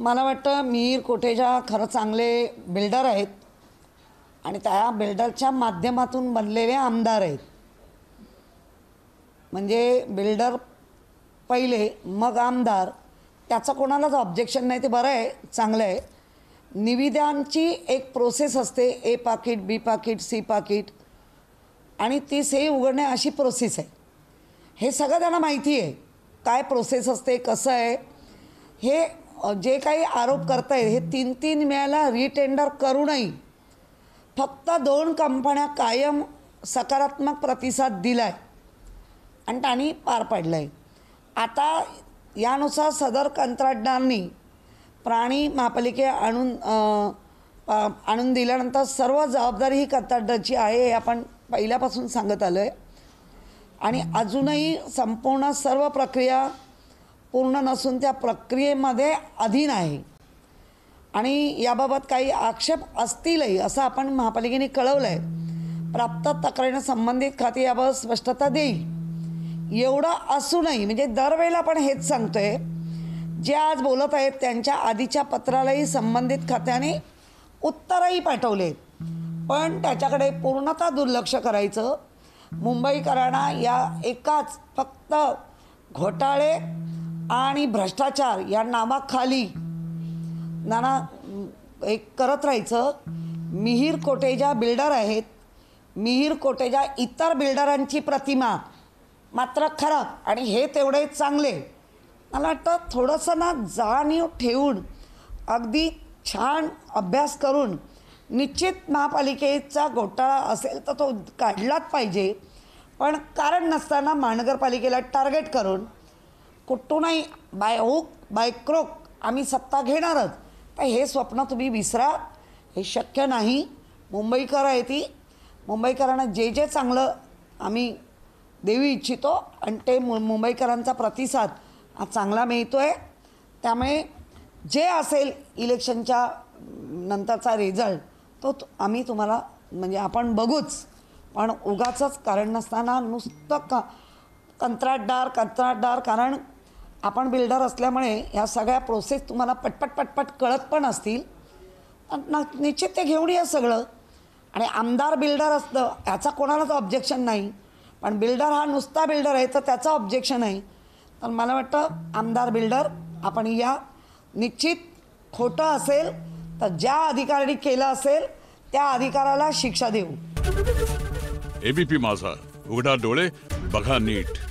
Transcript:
मला वाटतं मीर कोटेजा खरं चांगले बिल्डर आहेत आणि त्या बिल्डरच्या माध्यमातून बनलेले आमदार आहेत म्हणजे बिल्डर पहिले मग आमदार त्याचं कोणालाच ऑब्जेक्शन नाही ते बरं आहे चांगलं आहे निविद्यांची एक प्रोसेस असते ए पाकिट बी पाकिट सी पाकिट आणि ती से उघडणे अशी प्रोसेस आहे हे सगळं त्यांना माहिती आहे काय प्रोसेस असते कसं आहे हे जे काही आरोप करताय हे तीन तीन वेळेला रिटेंडर करूनही फक्त दोन कंपन्या कायम सकारात्मक प्रतिसाद दिला आहे आणि त्यांनी पार पाडलं आहे आता यानुसार सदर कंत्राटदारांनी प्राणी महापालिके आणून आणून दिल्यानंतर सर्व जबाबदारी ही कंत्राटदारची आहे हे आपण पहिल्यापासून सांगत आलो आहे आणि अजूनही संपूर्ण सर्व प्रक्रिया पूर्ण नसून त्या प्रक्रियेमध्ये अधीन आहे आणि याबाबत काही आक्षेप असतीलही असं आपण महापालिकेने कळवलं आहे प्राप्त तक्रारीनं संबंधित खाते याबाबत स्पष्टता देईल एवढं असूनही म्हणजे दरवेळेला आपण हेच सांगतोय जे आज बोलत आहेत त्यांच्या आधीच्या पत्रालाही संबंधित खात्याने उत्तरही पाठवले पण त्याच्याकडे पूर्णतः दुर्लक्ष करायचं मुंबईकरांना या एकाच फक्त घोटाळे आणि भ्रष्टाचार या नावाखाली नाना एक करत राहायचं मिहीर कोटेजा बिल्डर आहेत मिहीर कोटेजा इतर बिल्डरांची प्रतिमा मात्र खरं आणि हे तेवढे चांगले मला वाटतं थोडंसं ना जाणीव ठेवून अगदी छान अभ्यास करून निश्चित महापालिकेचा घोटाळा असेल तर तो काढलाच पाहिजे पण कारण नसताना महानगरपालिकेला टार्गेट करून कुठूनही बाय ओक बाय क्रोक आम्ही सत्ता घेणारच तर हे स्वप्न तुम्ही विसरा हे शक्य नाही मुंबईकर आहे ती मुंबईकरांना जे जे चांगलं आम्ही देऊ इच्छितो आणि ते मु मुंबईकरांचा प्रतिसाद चांगला मिळतो आहे त्यामुळे जे असेल इलेक्शनच्या नंतरचा रिझल्ट तो आम्ही तुम्हाला म्हणजे आपण बघूच पण उगाचंच कारण नसताना नुसतं क कंत्राटदार कंत्राटदार कारण आपण बिल्डर असल्यामुळे ह्या सगळ्या प्रोसेस तुम्हाला पटपट पटपट कळत पण असतील पण निश्चित ते घेऊन या सगळं आणि आमदार बिल्डर असतं याचा कोणालाच ऑब्जेक्शन नाही पण बिल्डर हा नुसता बिल्डर आहे तर त्याचं ऑब्जेक्शन आहे तर मला वाटतं आमदार बिल्डर आपण या निश्चित खोटं असेल तर ज्या अधिकाऱ्यांनी केलं असेल त्या अधिकाराला शिक्षा देऊ एबीपी माझा उघडा डोळे बघा नीट